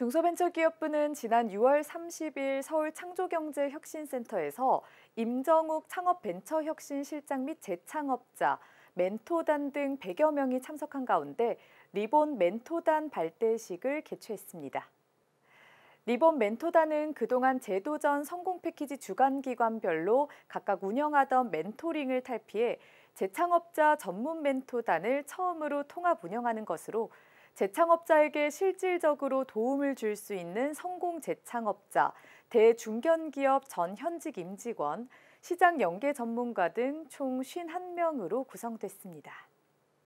중소벤처기업부는 지난 6월 30일 서울 창조경제혁신센터에서 임정욱 창업벤처혁신실장 및 재창업자, 멘토단 등 100여 명이 참석한 가운데 리본 멘토단 발대식을 개최했습니다. 리본 멘토단은 그동안 제도전 성공 패키지 주간 기관별로 각각 운영하던 멘토링을 탈피해 재창업자 전문 멘토단을 처음으로 통합 운영하는 것으로 재창업자에게 실질적으로 도움을 줄 수 있는 성공 재창업자, 대중견기업 전 현직 임직원, 시장 연계 전문가 등 총 51명으로 구성됐습니다.